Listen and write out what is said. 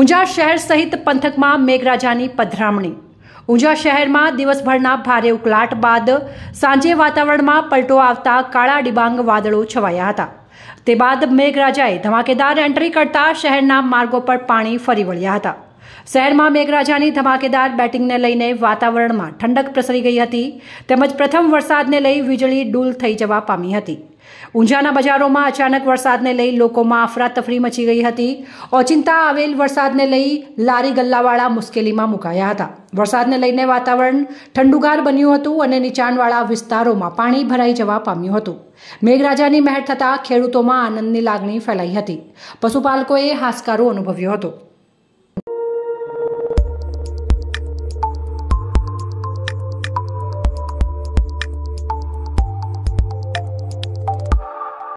ઊંઝા શહેર સહિત પંથકમાં મેઘરાજાની પધરામણી ઊંઝા શહેરમાં દિવસભરના ભારે ઉકલાટ બાદ સાંજે વાતાવરણમાં પલટો આવતા કાળા ડિબાંગ વાદળો છવાયા હતા તે બાદ મેઘરાજાએ ધમાકેદાર એન્ટ્રી કરતા શહેરના માર્ગો પર પાણી ફરી વળ્યા હતા શહેરમાં મેઘરાજાની ધમાકેદાર બેટિંગને લઈને વાતાવરણમાં ઠંડક પ્રસરી ગઈ હતી તેમજ પ્રથમ વરસાદને લઈ વીજળી ડૂલ થઈ જવા પામી હતી ઊંઝાના બજારોમાં અચાનક વરસાદને લઈ લોકોમાં અફરાતફરી મચી ગઈ હતી ઓચિંતા આવેલ વરસાદને લઈ લારી ગલ્લાવાળા મુશ્કેલીમાં મુકાયા હતા વરસાદને લઈને વાતાવરણ ઠંડુગાર બન્યું હતું અને નીચાણવાળા વિસ્તારોમાં પાણી ભરાઈ જવા પામ્યું હતું મેઘરાજાની મહેર થતાં ખેડૂતોમાં આનંદની લાગણી ફેલાઈ હતી પશુપાલકોએ હાશકારો અનુભવ્યો હતો